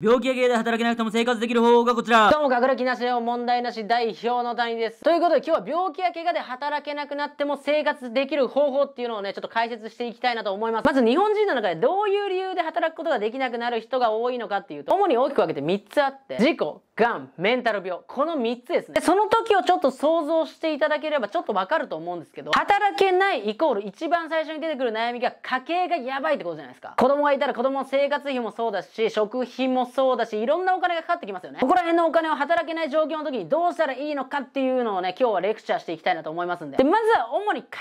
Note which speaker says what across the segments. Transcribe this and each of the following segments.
Speaker 1: 病気や芸で働けなくても生活できる方法がこちらどうも学歴なしよ問題なし代表の谷ですということで今日は病気や怪我で働けなくなっても生活できる方法っていうのをねちょっと解説していきたいなと思いますまず日本人の中でどういう理由で働くことができなくなる人が多いのかっていうと主に大きく分けて3つあって事故癌、メンタル病。この3つですね。その時をちょっと想像していただければちょっとわかると思うんですけど、働けないイコール一番最初に出てくる悩みが家計がやばいってことじゃないですか。子供がいたら子供の生活費もそうだし、食費もそうだし、いろんなお金がかかってきますよね。ここら辺のお金を働けない状況の時にどうしたらいいのかっていうのをね、今日はレクチャーしていきたいなと思いますんで。で、まずは主に会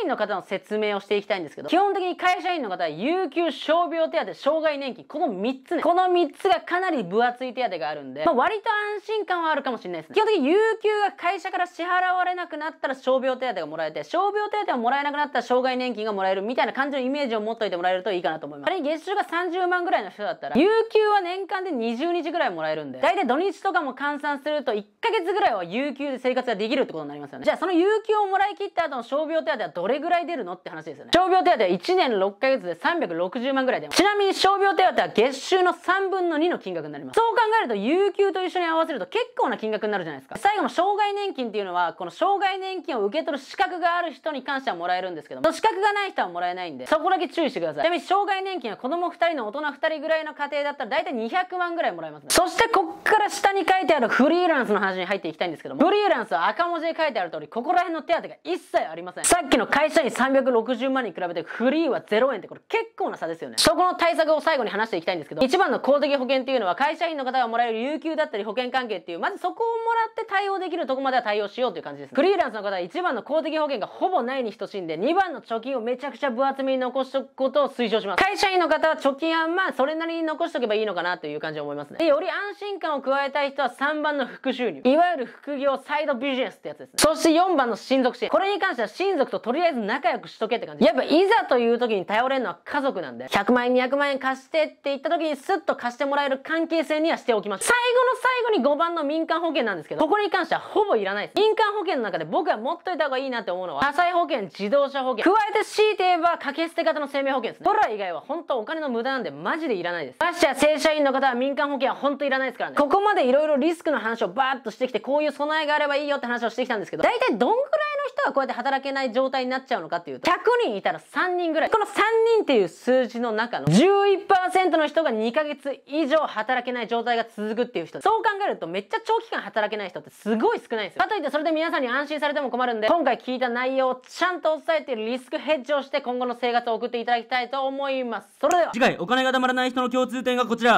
Speaker 1: 社員の方の説明をしていきたいんですけど、基本的に会社員の方は有給傷病手当、障害年金、この3つね。この3つがかなり分厚い手当があるんで、まあ、割と安心感はあるかもしれないですね。基本的に有給が会社から支払われなくなったら傷病手当がもらえて、傷病手当がもらえなくなったら障害年金がもらえるみたいな感じのイメージを持っといてもらえるといいかなと思います。仮に月収が30万ぐらいの人だったら、有給は年間で20日ぐらいもらえるんで、大体土日とかも換算すると1ヶ月ぐらいは有給で生活ができるってことになりますよね。じゃあその有給をもらい切った後の傷病手当はどれぐらい出るのって話ですよね。傷病手当は1年6ヶ月で360万ぐらい出ちなみに傷病手当は月収の3分の2の金額になります。そう考えると有給と一緒に合わせると結構な金額になるじゃないですか。最後の障害年金っていうのは、この障害年金を受け取る資格がある人に関してはもらえるんですけども、資格がない人はもらえないんで、そこだけ注意してください。ちなみに障害年金は子供2人の大人2人ぐらいの家庭だったら大体200 500万ぐらいもらえますね。そしてこっから下に書いてあるフリーランスの話に入っていきたいんですけども、フリーランスは赤文字で書いてある通り、ここら辺の手当が一切ありません。さっきの会社員360万に比べてフリーは0円ってこれ結構な差ですよね。そこの対策を最後に話していきたいんですけど、一番の公的保険っていうのは会社員の方がもらえる有給だったり保険関係っていう、まずそこをもらって対応できるとこまでは対応しようという感じです、ね。フリーランスの方は1番の公的保険がほぼないに等しいんで、2番の貯金をめちゃくちゃ分厚めに残しとくことを推奨します。会社員の方は貯金はまあそれなりに残しとけばいいのかなというという感じで思いますね。で、より安心感を加えたい人は3番の副収入。いわゆる副業サイドビジネスってやつですね。そして4番の親族支援。これに関しては親族ととりあえず仲良くしとけって感じ。やっぱいざという時に頼れるのは家族なんで、100万円200万円貸してって言った時にスッと貸してもらえる関係性にはしておきます。最後の最後に5番の民間保険なんですけど、ここに関してはほぼいらないです。民間保険の中で僕は持っといた方がいいなって思うのは、火災保険、自動車保険、加えて強いて言えば掛け捨て型の生命保険ですね。れら以外は本当お金の無駄なんでマジでいらないです。ましてや正社員の方方は民間保険は本当いらないですからね。ここまでいろいろリスクの話をバーッとしてきて、こういう備えがあればいいよって話をしてきたんですけど、大体どんぐらいの人はこうやって働けない状態になっちゃうのかっていうと、100人いたら3人ぐらい。この3人っていう数字の中の11%の人が2ヶ月以上働けない状態が続くっていう人。そう考えるとめっちゃ長期間働けない人ってすごい少ないんですよ。かといってそれで皆さんに安心されても困るんで、今回聞いた内容をちゃんと伝えてリスクヘッジをして今後の生活を送っていただきたいと思います。それでは次回お金がたまらない人の共通点がこちら